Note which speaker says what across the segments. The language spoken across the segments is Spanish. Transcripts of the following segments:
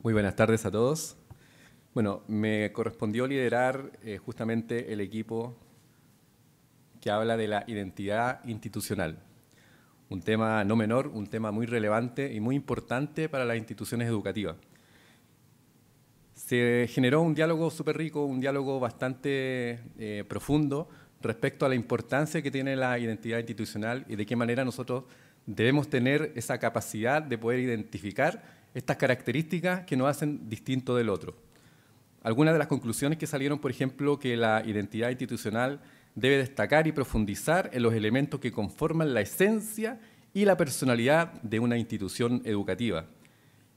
Speaker 1: Muy buenas tardes a todos. Bueno, me correspondió liderar eh, justamente el equipo que habla de la identidad institucional. Un tema no menor, un tema muy relevante y muy importante para las instituciones educativas. Se generó un diálogo súper rico, un diálogo bastante eh, profundo respecto a la importancia que tiene la identidad institucional y de qué manera nosotros debemos tener esa capacidad de poder identificar estas características que nos hacen distinto del otro. Algunas de las conclusiones que salieron, por ejemplo, que la identidad institucional debe destacar y profundizar en los elementos que conforman la esencia y la personalidad de una institución educativa.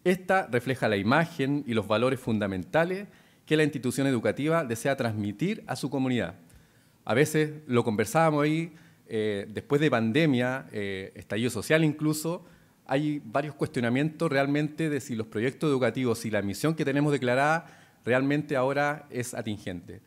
Speaker 1: Esta refleja la imagen y los valores fundamentales que la institución educativa desea transmitir a su comunidad. A veces lo conversábamos ahí, eh, después de pandemia, eh, estallido social incluso, hay varios cuestionamientos realmente de si los proyectos educativos y la misión que tenemos declarada realmente ahora es atingente.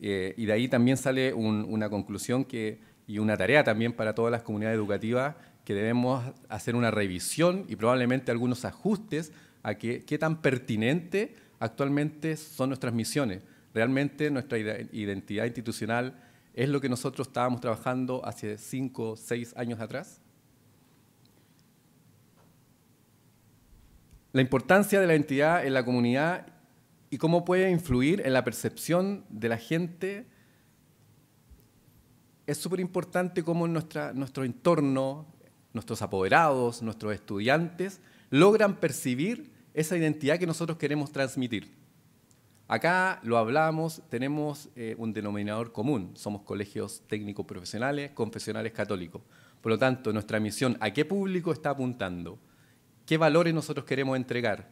Speaker 1: Eh, y de ahí también sale una conclusión que, y una tarea también para todas las comunidades educativas que debemos hacer una revisión y probablemente algunos ajustes a qué, qué tan pertinente actualmente son nuestras misiones. Realmente nuestra identidad institucional es lo que nosotros estábamos trabajando hace cinco o seis años atrás. la importancia de la identidad en la comunidad y cómo puede influir en la percepción de la gente. Es súper importante cómo nuestro entorno, nuestros apoderados, nuestros estudiantes logran percibir esa identidad que nosotros queremos transmitir. Acá lo hablamos, tenemos eh, un denominador común, somos colegios técnicos profesionales, confesionales católicos. Por lo tanto, nuestra misión, ¿a qué público está apuntando? qué valores nosotros queremos entregar.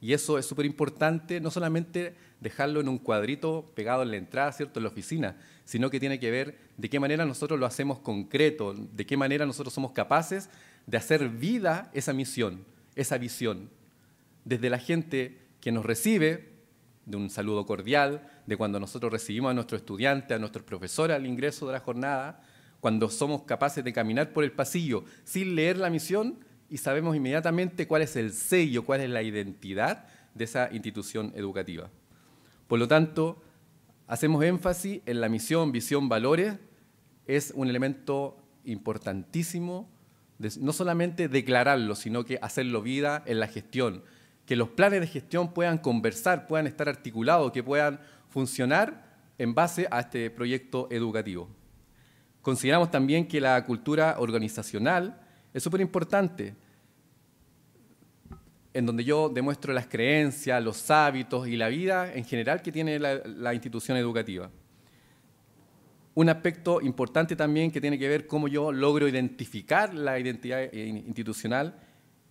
Speaker 1: Y eso es súper importante, no solamente dejarlo en un cuadrito pegado en la entrada, ¿cierto?, en la oficina, sino que tiene que ver de qué manera nosotros lo hacemos concreto, de qué manera nosotros somos capaces de hacer vida esa misión, esa visión. Desde la gente que nos recibe, de un saludo cordial, de cuando nosotros recibimos a nuestro estudiante, a nuestro profesor al ingreso de la jornada, cuando somos capaces de caminar por el pasillo sin leer la misión, y sabemos inmediatamente cuál es el sello, cuál es la identidad de esa institución educativa. Por lo tanto, hacemos énfasis en la misión, visión, valores, es un elemento importantísimo, no solamente declararlo, sino que hacerlo vida en la gestión, que los planes de gestión puedan conversar, puedan estar articulados, que puedan funcionar en base a este proyecto educativo. Consideramos también que la cultura organizacional es súper importante. En donde yo demuestro las creencias, los hábitos y la vida en general que tiene la, institución educativa. Un aspecto importante también que tiene que ver cómo yo logro identificar la identidad eh, institucional,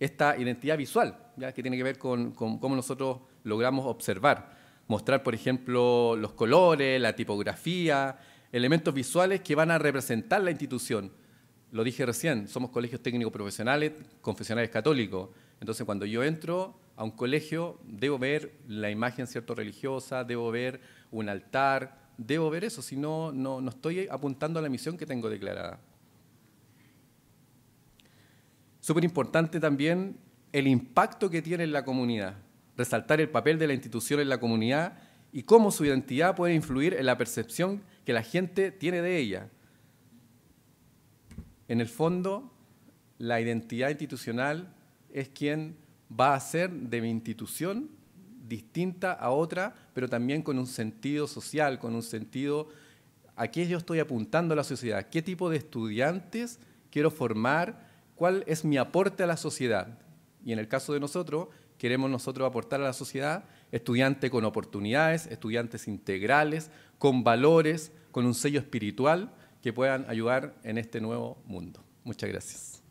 Speaker 1: esta identidad visual, ¿ya? que tiene que ver con cómo nosotros logramos observar. Mostrar, por ejemplo, los colores, la tipografía, elementos visuales que van a representar la institución lo dije recién, somos colegios técnicos profesionales, confesionales católicos. Entonces, cuando yo entro a un colegio, debo ver la imagen cierto religiosa, debo ver un altar, debo ver eso, si no, no, estoy apuntando a la misión que tengo declarada. Súper importante también el impacto que tiene en la comunidad, resaltar el papel de la institución en la comunidad y cómo su identidad puede influir en la percepción que la gente tiene de ella en el fondo, la identidad institucional es quien va a ser de mi institución distinta a otra, pero también con un sentido social, con un sentido a qué yo estoy apuntando a la sociedad, qué tipo de estudiantes quiero formar, cuál es mi aporte a la sociedad. Y en el caso de nosotros, queremos nosotros aportar a la sociedad estudiantes con oportunidades, estudiantes integrales, con valores, con un sello espiritual, que puedan ayudar en este nuevo mundo. Muchas gracias.